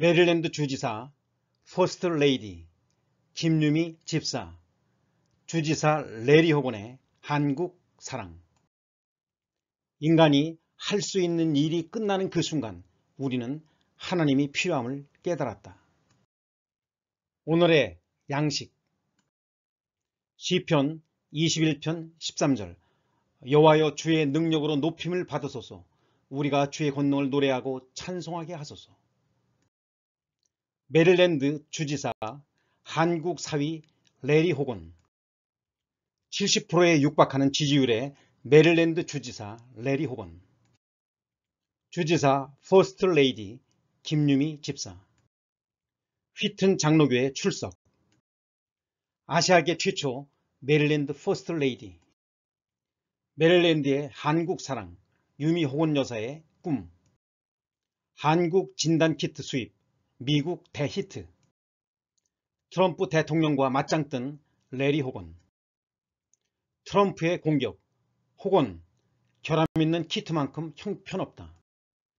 메릴랜드 주지사, 포스트 레이디, 김유미 집사, 주지사 레리 호건의 한국 사랑 인간이 할 수 있는 일이 끝나는 그 순간 우리는 하나님이 필요함을 깨달았다. 오늘의 양식 시편 21편 13절 여호와여 주의 능력으로 높임을 받으소서 우리가 주의 권능을 노래하고 찬송하게 하소서 메릴랜드 주지사 한국 사위 레리 호건 70%에 육박하는 지지율의 메릴랜드 주지사 레리 호건 주지사 포스트 레이디 김유미 집사 휘튼 장로교회 출석 아시아계 최초 메릴랜드 포스트 레이디 메릴랜드의 한국 사랑 유미 호건 여사의 꿈 한국 진단키트 수입 미국 대히트 트럼프 대통령과 맞짱뜬 레리 호건 트럼프의 공격 혹은 결함 있는 키트만큼 형편없다.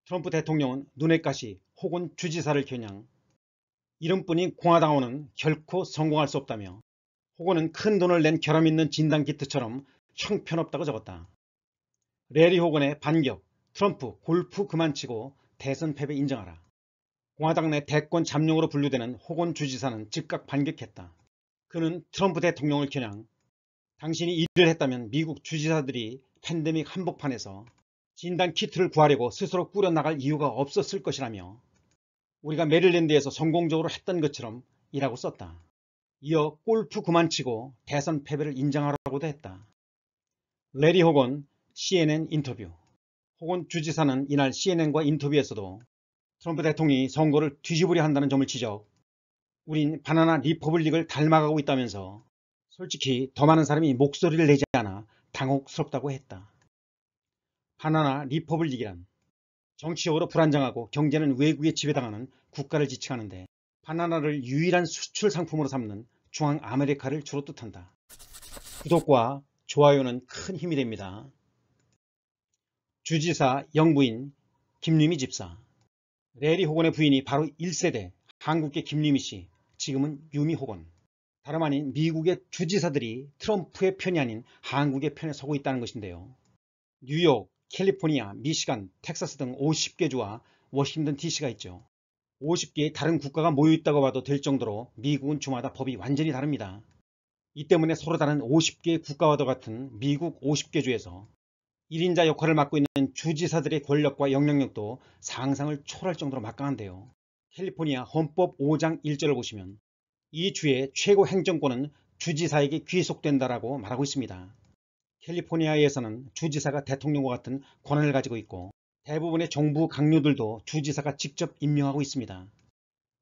트럼프 대통령은 눈에 가시 혹은 주지사를 겨냥 이름뿐인 공화당원은 결코 성공할 수 없다며 혹은큰 돈을 낸 결함 있는 진단 키트처럼 형편없다고 적었다. 레리 호건의 반격 트럼프 골프 그만치고 대선 패배 인정하라. 공화당 내 대권 잠룡으로 분류되는 호건 주지사는 즉각 반격했다. 그는 트럼프 대통령을 겨냥 당신이 일을 했다면 미국 주지사들이 팬데믹 한복판에서 진단 키트를 구하려고 스스로 꾸려나갈 이유가 없었을 것이라며 우리가 메릴랜드에서 성공적으로 했던 것처럼 이라고 썼다. 이어 골프 그만치고 대선 패배를 인정하라고도 했다. 레리 호건 CNN 인터뷰 호건 주지사는 이날 CNN과 인터뷰에서도 트럼프 대통령이 선거를 뒤집으려 한다는 점을 지적 우린 바나나 리퍼블릭을 닮아가고 있다면서 솔직히 더 많은 사람이 목소리를 내지 않아 당혹스럽다고 했다. 바나나 리퍼블릭이란 정치적으로 불안정하고 경제는 외국에 지배당하는 국가를 지칭하는데 바나나를 유일한 수출 상품으로 삼는 중앙 아메리카를 주로 뜻한다. 구독과 좋아요는 큰 힘이 됩니다. 주지사 영부인 김유미 집사 레리 호건의 부인이 바로 1세대 한국계 김유미 씨, 지금은 유미 호건. 다름 아닌 미국의 주지사들이 트럼프의 편이 아닌 한국의 편에 서고 있다는 것인데요. 뉴욕, 캘리포니아, 미시간, 텍사스 등 50개 주와 워싱턴 DC가 있죠. 50개의 다른 국가가 모여있다고 봐도 될 정도로 미국은 주마다 법이 완전히 다릅니다. 이 때문에 서로 다른 50개의 국가와도 같은 미국 50개 주에서 1인자 역할을 맡고 있는 주지사들의 권력과 영향력도 상상을 초월할 정도로 막강한데요. 캘리포니아 헌법 5장 1절을 보시면 이 주의 최고 행정권은 주지사에게 귀속된다라고 말하고 있습니다. 캘리포니아에서는 주지사가 대통령과 같은 권한을 가지고 있고 대부분의 정부 강요들도 주지사가 직접 임명하고 있습니다.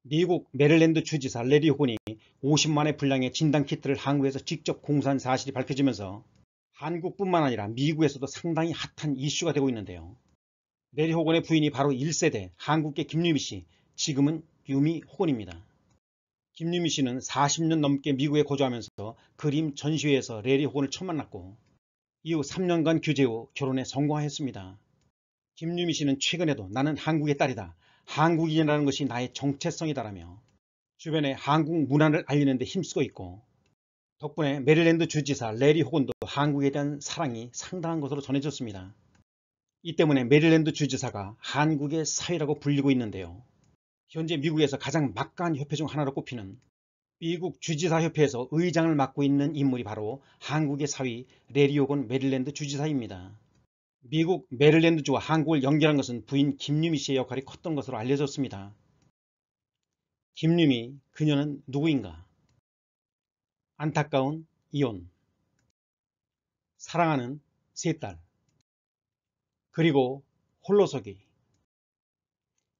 미국 메릴랜드 주지사 레리 호건이 50만의 분량의 진단 키트를 항구에서 직접 공수한 사실이 밝혀지면서 한국뿐만 아니라 미국에서도 상당히 핫한 이슈가 되고 있는데요. 내리 호건의 부인이 바로 1세대 한국계 김유미 씨, 지금은 유미 호건입니다. 김유미 씨는 40년 넘게 미국에 거주하면서 그림 전시회에서 레리 호건을 처음 만났고 이후 3년간 교제후 결혼에 성공하였습니다 김유미 씨는 최근에도 나는 한국의 딸이다. 한국인이라는 것이 나의 정체성이다라며 주변에 한국 문화를 알리는 데 힘쓰고 있고 덕분에 메릴랜드 주지사 레리 호건도 한국에 대한 사랑이 상당한 것으로 전해졌습니다. 이 때문에 메릴랜드 주지사가 한국의 사위라고 불리고 있는데요. 현재 미국에서 가장 막강한 협회 중 하나로 꼽히는 미국 주지사협회에서 의장을 맡고 있는 인물이 바로 한국의 사위 레리 호건 메릴랜드 주지사입니다. 미국 메릴랜드주와 한국을 연결한 것은 부인 김유미 씨의 역할이 컸던 것으로 알려졌습니다. 김유미, 그녀는 누구인가? 안타까운 이혼 사랑하는 세딸 그리고 홀로서기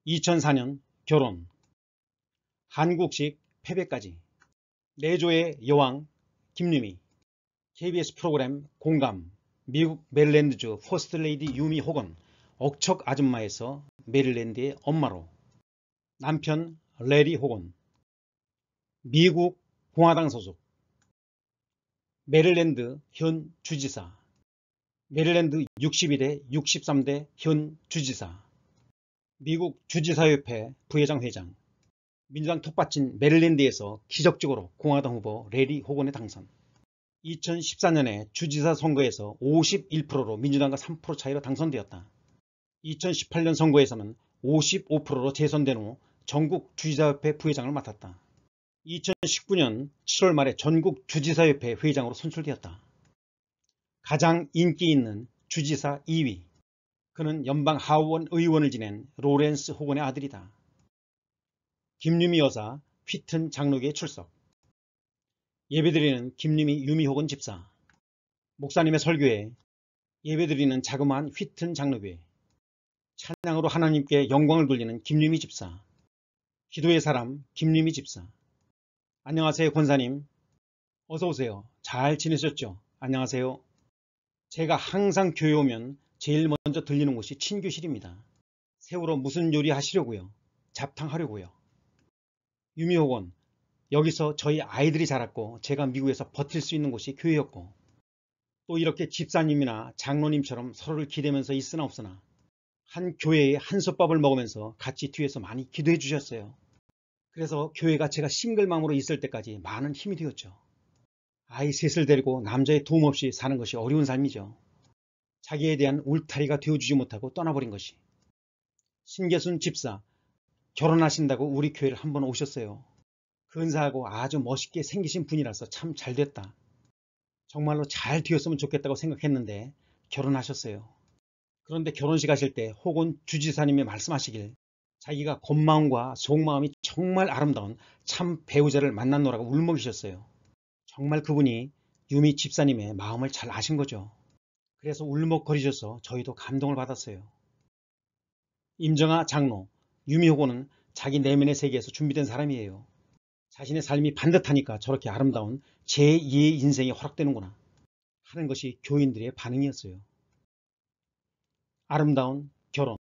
2004년 결혼 한국식 패배까지 내조의 여왕 김유미 KBS 프로그램 공감 미국 메릴랜드주 포스트레이디 유미 혹은 억척 아줌마에서 메릴랜드의 엄마로 남편 레리 혹은 미국 공화당 소속 메릴랜드 현 주지사 메릴랜드 6 1회 63대 현 주지사 미국 주지사협회 부회장 회장 민주당 텃받인 메릴랜드에서 기적적으로 공화당 후보 레리 호건의 당선 2014년에 주지사 선거에서 51%로 민주당과 3% 차이로 당선되었다 2018년 선거에서는 55%로 재선된 후 전국 주지사협회 부회장을 맡았다 2019년 7월 말에 전국 주지사협회 회장으로 선출되었다. 가장 인기 있는 주지사 2위 그는 연방 하원 의원을 지낸 로렌스 호건의 아들이다. 김유미 여사 휘튼 장로교에 출석 예배드리는 김유미 유미 호건 집사 목사님의 설교에 예배드리는 자그마한 휘튼 장로교회 찬양으로 하나님께 영광을 돌리는 김유미 집사 기도의 사람 김유미 집사 안녕하세요 권사님 어서오세요 잘 지내셨죠 안녕하세요 제가 항상 교회 오면 제일 먼저 들리는 곳이 친교실입니다 세월호 무슨 요리 하시려고요 잡탕 하려고요 유미호원 여기서 저희 아이들이 자랐고 제가 미국에서 버틸 수 있는 곳이 교회였고 또 이렇게 집사님이나 장로님처럼 서로를 기대면서 있으나 없으나 한 교회의 한솥밥을 먹으면서 같이 뒤에서 많이 기도해 주셨어요 그래서 교회가 제가 싱글맘으로 있을 때까지 많은 힘이 되었죠. 아이 셋을 데리고 남자의 도움 없이 사는 것이 어려운 삶이죠. 자기에 대한 울타리가 되어주지 못하고 떠나버린 것이. 신계순 집사, 결혼하신다고 우리 교회를 한번 오셨어요. 근사하고 아주 멋있게 생기신 분이라서 참 잘됐다. 정말로 잘 되었으면 좋겠다고 생각했는데 결혼하셨어요. 그런데 결혼식 하실 때 혹은 주지사님이 말씀하시길 자기가 겉마음과 속마음이 정말 아름다운 참 배우자를 만났노라고 울먹이셨어요. 정말 그분이 유미 집사님의 마음을 잘 아신 거죠. 그래서 울먹거리셔서 저희도 감동을 받았어요. 임정아 장로, 유미호고는 자기 내면의 세계에서 준비된 사람이에요. 자신의 삶이 반듯하니까 저렇게 아름다운 제2의 인생이 허락되는구나 하는 것이 교인들의 반응이었어요. 아름다운 결혼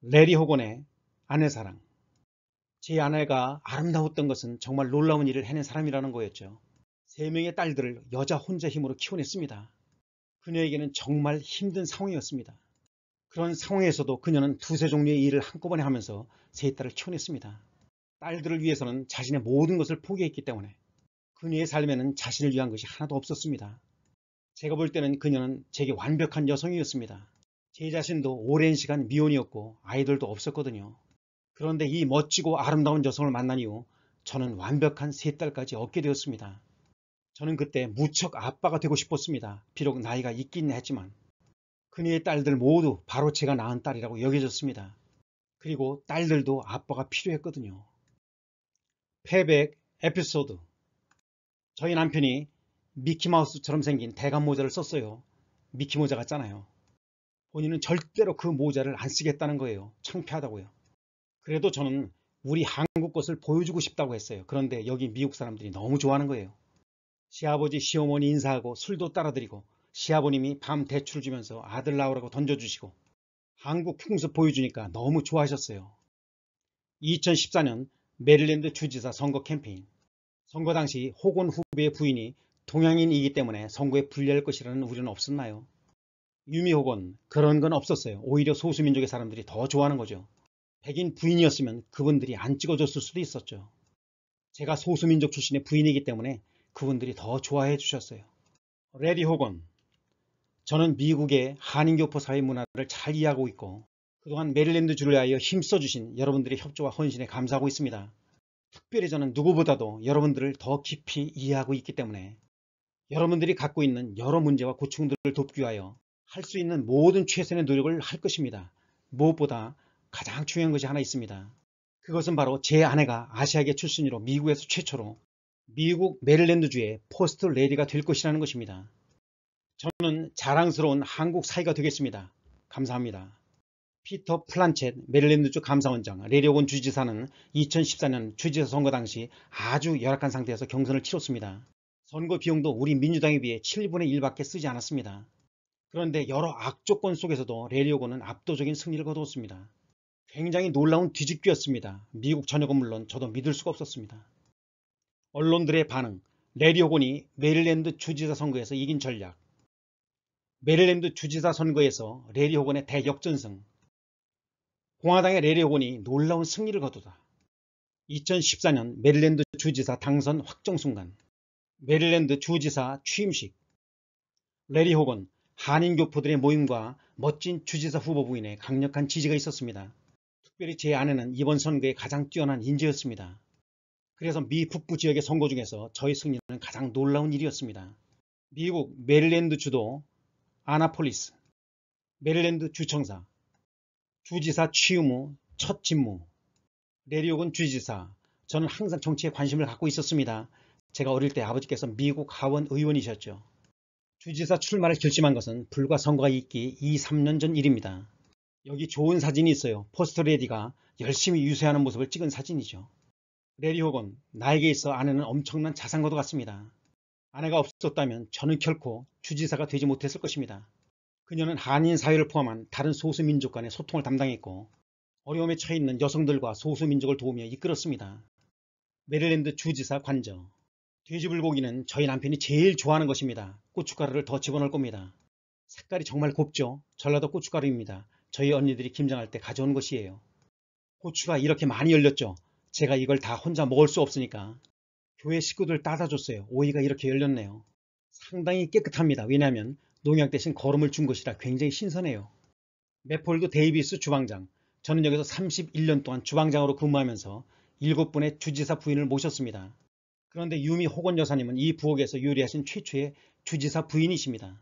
레리 호건의 아내 사랑 제 아내가 아름다웠던 것은 정말 놀라운 일을 해낸 사람이라는 거였죠. 세 명의 딸들을 여자 혼자 힘으로 키워냈습니다. 그녀에게는 정말 힘든 상황이었습니다. 그런 상황에서도 그녀는 두세 종류의 일을 한꺼번에 하면서 세 딸을 키워냈습니다. 딸들을 위해서는 자신의 모든 것을 포기했기 때문에 그녀의 삶에는 자신을 위한 것이 하나도 없었습니다. 제가 볼 때는 그녀는 제게 완벽한 여성이었습니다. 제 자신도 오랜 시간 미혼이었고 아이들도 없었거든요. 그런데 이 멋지고 아름다운 여성을 만난 이후 저는 완벽한 세 딸까지 얻게 되었습니다. 저는 그때 무척 아빠가 되고 싶었습니다. 비록 나이가 있긴 했지만 그녀의 딸들 모두 바로 제가 낳은 딸이라고 여겨졌습니다. 그리고 딸들도 아빠가 필요했거든요. 패백 에피소드 저희 남편이 미키마우스처럼 생긴 대감 모자를 썼어요. 미키 모자 같잖아요. 본인은 절대로 그 모자를 안 쓰겠다는 거예요. 창피하다고요. 그래도 저는 우리 한국 것을 보여주고 싶다고 했어요. 그런데 여기 미국 사람들이 너무 좋아하는 거예요. 시아버지, 시어머니 인사하고 술도 따라드리고 시아버님이 밤 대출 주면서 아들 나오라고 던져주시고 한국 풍습 보여주니까 너무 좋아하셨어요. 2014년 메릴랜드 주지사 선거 캠페인 선거 당시 호건 후배의 부인이 동양인이기 때문에 선거에 불리할 것이라는 우려는 없었나요? 유미호건 그런 건 없었어요. 오히려 소수민족의 사람들이 더 좋아하는 거죠. 백인 부인이었으면 그분들이 안 찍어줬을 수도 있었죠. 제가 소수민족 출신의 부인이기 때문에 그분들이 더 좋아해 주셨어요. 레디 호건 저는 미국의 한인교포 사회 문화를 잘 이해하고 있고 그동안 메릴랜드 주를 위하여 힘써 주신 여러분들의 협조와 헌신에 감사하고 있습니다. 특별히 저는 누구보다도 여러분들을 더 깊이 이해하고 있기 때문에 여러분들이 갖고 있는 여러 문제와 고충들을 돕기 위하여 할수 있는 모든 최선의 노력을 할 것입니다. 무엇보다 가장 중요한 것이 하나 있습니다. 그것은 바로 제 아내가 아시아계 출신으로 미국에서 최초로 미국 메릴랜드주의 포스트 레디가 될 것이라는 것입니다. 저는 자랑스러운 한국 사이가 되겠습니다. 감사합니다. 피터 플란쳇 메릴랜드주 감사원장 레리오건 주지사는 2014년 주지사 선거 당시 아주 열악한 상태에서 경선을 치렀습니다. 선거 비용도 우리 민주당에 비해 7분의 1밖에 쓰지 않았습니다. 그런데 여러 악조건 속에서도 레리오건은 압도적인 승리를 거두었습니다. 굉장히 놀라운 뒤집기였습니다. 미국 전역은 물론 저도 믿을 수가 없었습니다. 언론들의 반응, 레리오건이 메릴랜드 주지사 선거에서 이긴 전략, 메릴랜드 주지사 선거에서 레리오건의 대역전승, 공화당의 레리오건이 놀라운 승리를 거두다. 2014년 메릴랜드 주지사 당선 확정 순간, 메릴랜드 주지사 취임식, 레리호건 한인교포들의 모임과 멋진 주지사 후보 부인의 강력한 지지가 있었습니다. 특별히 제 아내는 이번 선거에 가장 뛰어난 인재였습니다. 그래서 미 북부 지역의 선거 중에서 저희 승리는 가장 놀라운 일이었습니다. 미국 메릴랜드 주도 아나폴리스, 메릴랜드 주청사, 주지사 취임 후 첫 직무, 레리오건 주지사, 저는 항상 정치에 관심을 갖고 있었습니다. 제가 어릴 때 아버지께서 미국 하원 의원이셨죠. 주지사 출마를 결심한 것은 불과 선거가 있기 2, 3년 전 일입니다. 여기 좋은 사진이 있어요. 포스터 레디가 열심히 유세하는 모습을 찍은 사진이죠. 레리 호건, 나에게 있어 아내는 엄청난 자산과도 같습니다. 아내가 없었다면 저는 결코 주지사가 되지 못했을 것입니다. 그녀는 한인 사회를 포함한 다른 소수민족 간의 소통을 담당했고 어려움에 처해 있는 여성들과 소수민족을 도우며 이끌었습니다. 메릴랜드 주지사 관저 돼지불고기는 저희 남편이 제일 좋아하는 것입니다. 고춧가루를 더 집어넣을 겁니다. 색깔이 정말 곱죠? 전라도 고춧가루입니다. 저희 언니들이 김장할 때 가져온 것이에요. 고추가 이렇게 많이 열렸죠? 제가 이걸 다 혼자 먹을 수 없으니까. 교회 식구들 따다 줬어요. 오이가 이렇게 열렸네요. 상당히 깨끗합니다. 왜냐하면 농약 대신 거름을 준 것이라 굉장히 신선해요. 메폴드 데이비스 주방장. 저는 여기서 31년 동안 주방장으로 근무하면서 7분의 주지사 부인을 모셨습니다. 그런데 유미 호건 여사님은 이 부엌에서 요리하신 최초의 주지사 부인이십니다.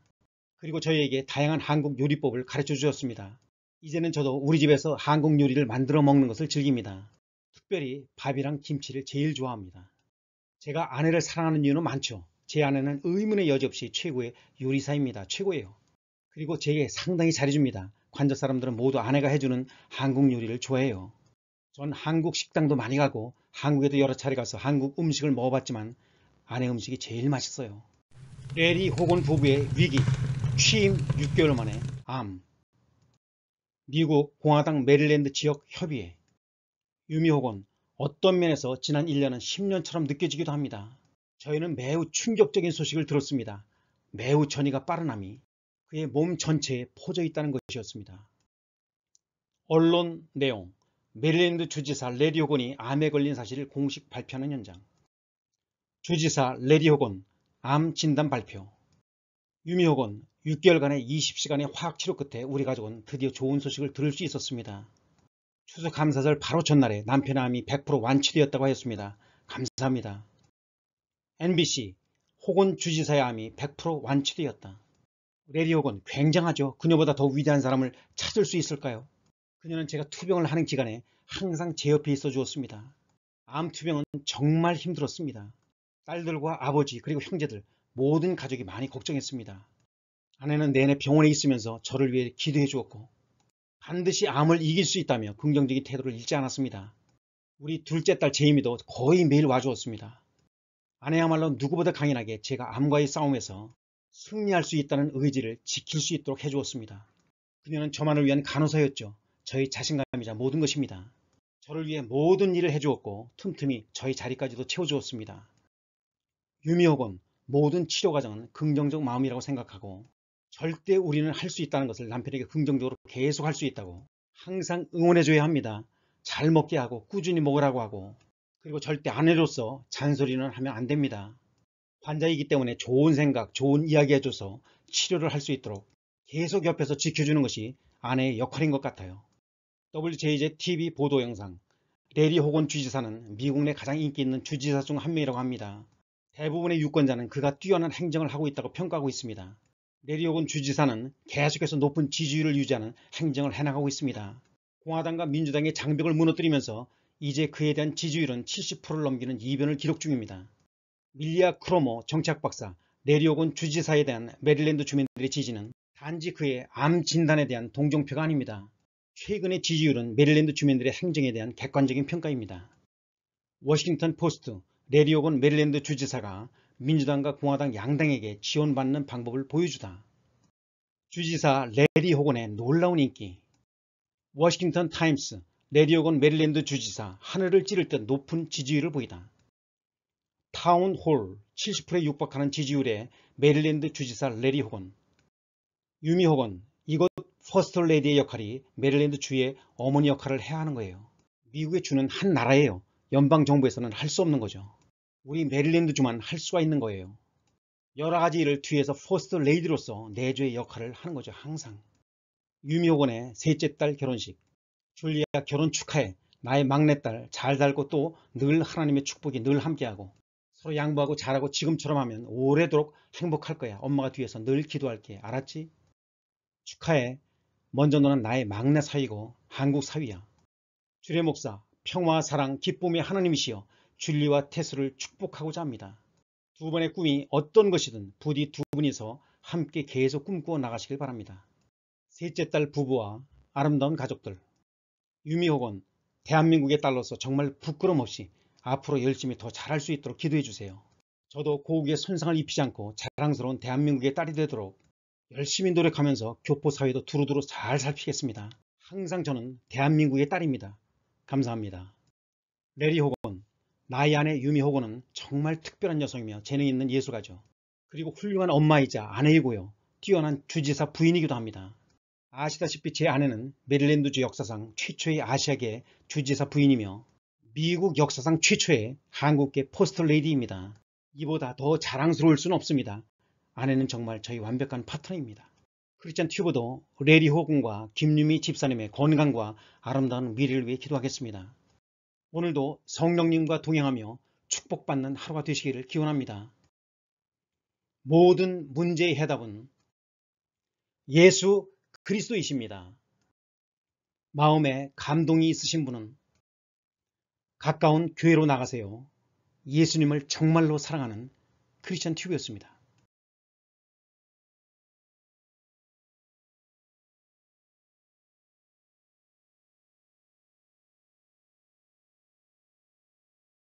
그리고 저희에게 다양한 한국 요리법을 가르쳐 주셨습니다. 이제는 저도 우리 집에서 한국 요리를 만들어 먹는 것을 즐깁니다. 특별히 밥이랑 김치를 제일 좋아합니다. 제가 아내를 사랑하는 이유는 많죠. 제 아내는 의문의 여지없이 최고의 요리사입니다. 최고예요. 그리고 제게 상당히 잘해줍니다. 관저 사람들은 모두 아내가 해주는 한국 요리를 좋아해요. 전 한국 식당도 많이 가고 한국에도 여러 차례 가서 한국 음식을 먹어봤지만 아내 음식이 제일 맛있어요. 레리 호건 부부의 위기, 취임 6개월 만에 암, 미국 공화당 메릴랜드 지역 협의회, 유미 호건 어떤 면에서 지난 1년은 10년처럼 느껴지기도 합니다. 저희는 매우 충격적인 소식을 들었습니다. 매우 전이가 빠른 암이 그의 몸 전체에 퍼져 있다는 것이었습니다. 언론 내용 메릴랜드 주지사 레디 호건이 암에 걸린 사실을 공식 발표하는 현장 주지사 레디 호건 암 진단 발표 유미 호건 6개월간의 20시간의 화학치료 끝에 우리 가족은 드디어 좋은 소식을 들을 수 있었습니다. 추석 감사절 바로 전날에 남편의 암이 100% 완치되었다고 하였습니다. 감사합니다. NBC 혹은 주지사의 암이 100% 완치되었다. 레디혹건 굉장하죠. 그녀보다 더 위대한 사람을 찾을 수 있을까요? 그녀는 제가 투병을 하는 기간에 항상 제 옆에 있어 주었습니다. 암 투병은 정말 힘들었습니다. 딸들과 아버지 그리고 형제들 모든 가족이 많이 걱정했습니다. 아내는 내내 병원에 있으면서 저를 위해 기도해 주었고 반드시 암을 이길 수 있다며 긍정적인 태도를 잃지 않았습니다. 우리 둘째 딸 제이미도 거의 매일 와주었습니다. 아내야말로 누구보다 강인하게 제가 암과의 싸움에서 승리할 수 있다는 의지를 지킬 수 있도록 해주었습니다. 그녀는 저만을 위한 간호사였죠. 저희 자신감이자 모든 것입니다. 저를 위해 모든 일을 해주었고 틈틈이 저희 자리까지도 채워주었습니다. 유미호건 모든 치료 과정은 긍정적 마음이라고 생각하고 절대 우리는 할 수 있다는 것을 남편에게 긍정적으로 계속 할 수 있다고 항상 응원해줘야 합니다. 잘 먹게 하고 꾸준히 먹으라고 하고 그리고 절대 아내로서 잔소리는 하면 안 됩니다. 환자이기 때문에 좋은 생각, 좋은 이야기 해줘서 치료를 할 수 있도록 계속 옆에서 지켜주는 것이 아내의 역할인 것 같아요. WJJTV 보도 영상 레리 호건 주지사는 미국 내 가장 인기 있는 주지사 중 한 명이라고 합니다. 대부분의 유권자는 그가 뛰어난 행정을 하고 있다고 평가하고 있습니다. 레리 호건 주지사는 계속해서 높은 지지율을 유지하는 행정을 해나가고 있습니다. 공화당과 민주당의 장벽을 무너뜨리면서 이제 그에 대한 지지율은 70%를 넘기는 이변을 기록 중입니다. 밀리아 크로모 정착 박사 레리 호건 주지사에 대한 메릴랜드 주민들의 지지는 단지 그의 암 진단에 대한 동정표가 아닙니다. 최근의 지지율은 메릴랜드 주민들의 행정에 대한 객관적인 평가입니다. 워싱턴 포스트 레리오건 메릴랜드 주지사가 민주당과 공화당 양당에게 지원받는 방법을 보여주다. 주지사 레리 호건의 놀라운 인기 워싱턴 타임스 레디오건 메릴랜드 주지사 하늘을 찌를 듯 높은 지지율을 보이다. 타운홀 70%에 육박하는 지지율에 메릴랜드 주지사 레리 호건 유미 호건 퍼스톨 레디의 역할이 메릴랜드 주의 어머니 역할을 해야 하는 거예요. 미국의 주는 한 나라예요. 연방 정부에서는 할 수 없는 거죠. 우리 메릴랜드 주만 할 수가 있는 거예요. 여러 가지 일을 뒤에서 퍼스트 레이디로서 내조의 역할을 하는 거죠. 항상. 유미호건의 셋째 딸 결혼식, 줄리아 결혼 축하해, 나의 막내딸 잘 살고 또 늘 하나님의 축복이 늘 함께하고 서로 양보하고 잘하고 지금처럼 하면 오래도록 행복할 거야. 엄마가 뒤에서 늘 기도할게. 알았지? 축하해. 먼저 너는 나의 막내 사이고 한국 사위야. 주례 목사, 평화 사랑, 기쁨의 하느님이시여 진리와 태수를 축복하고자 합니다. 두 번의 꿈이 어떤 것이든 부디 두 분이서 함께 계속 꿈꾸어 나가시길 바랍니다. 셋째 딸 부부와 아름다운 가족들, 유미호건 대한민국의 딸로서 정말 부끄럼 없이 앞으로 열심히 더 잘할 수 있도록 기도해 주세요. 저도 고국에 손상을 입히지 않고 자랑스러운 대한민국의 딸이 되도록 열심히 노력하면서 교포 사회도 두루두루 잘 살피겠습니다. 항상 저는 대한민국의 딸입니다. 감사합니다. 레리 호건, 나의 아내 유미 호건은 정말 특별한 여성이며 재능 있는 예술가죠. 그리고 훌륭한 엄마이자 아내이고요. 뛰어난 주지사 부인이기도 합니다. 아시다시피 제 아내는 메릴랜드주 역사상 최초의 아시아계 주지사 부인이며 미국 역사상 최초의 한국계 포스터 레이디입니다. 이보다 더 자랑스러울 수는 없습니다. 아내는 정말 저희 완벽한 파트너입니다. 크리스찬 튜브도 레리 호군과 김유미 집사님의 건강과 아름다운 미래를 위해 기도하겠습니다. 오늘도 성령님과 동행하며 축복받는 하루가 되시기를 기원합니다. 모든 문제의 해답은 예수 그리스도이십니다. 마음에 감동이 있으신 분은 가까운 교회로 나가세요. 예수님을 정말로 사랑하는 크리스찬 튜브였습니다.